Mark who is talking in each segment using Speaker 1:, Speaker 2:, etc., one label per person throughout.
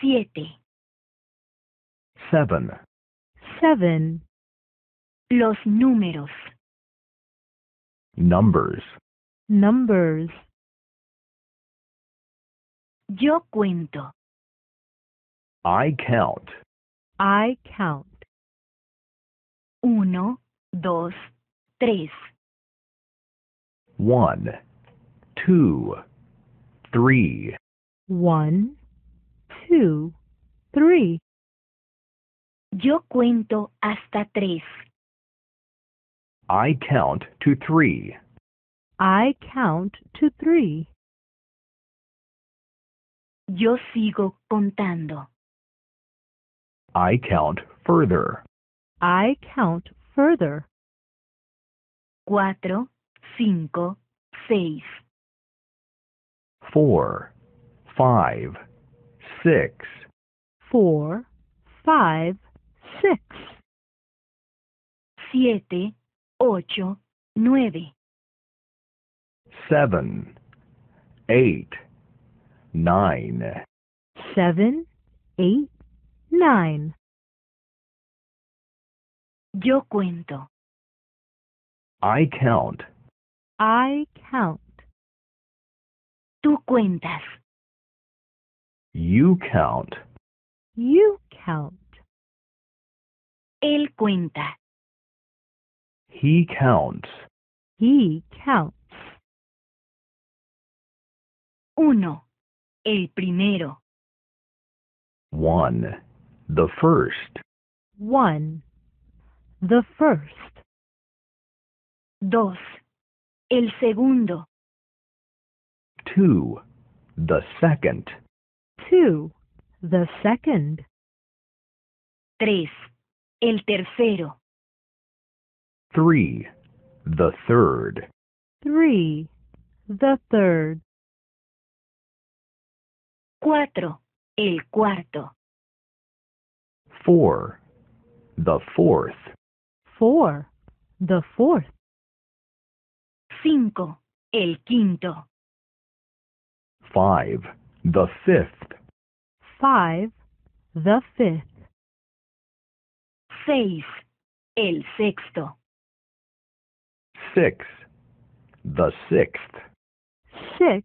Speaker 1: siete. Seven. Seven. Los números. Numbers. Numbers. Yo cuento. I count. I count. Uno, dos, tres. One, two, three. One, two, three. Yo cuento hasta tres. I count to three. I count to three. Yo sigo contando. I count further. I count further. Cuatro, cinco, seis. Four, five six. Four, five, six. Siete, ocho, nueve. Seven, eight, nine. Seven, eight, nine. Yo cuento. I count. I count. Tú cuentas. You count. You count. Él cuenta. He counts. He counts. Uno. El primero. One. The first. One. The first. Dos. El segundo. Two. The second. Two, the second. Tres, el tercero. Three, the third. Three, the third. Cuatro, el cuarto. Four, the fourth. Four, the fourth. Cinco, el quinto. Five, the fifth. Five, the fifth. 6. el sexto. Six, the sixth. Six,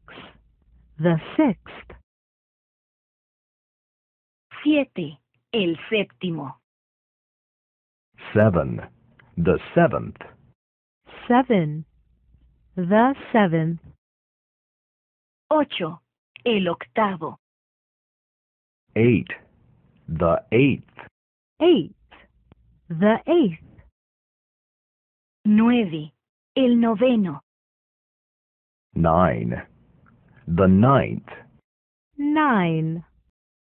Speaker 1: the sixth. 7. el séptimo. Seven, the seventh. Seven, the seventh. 8. el octavo. Eight. The eighth. Eight. The eighth. Nueve. El noveno. Nine. The ninth. Nine.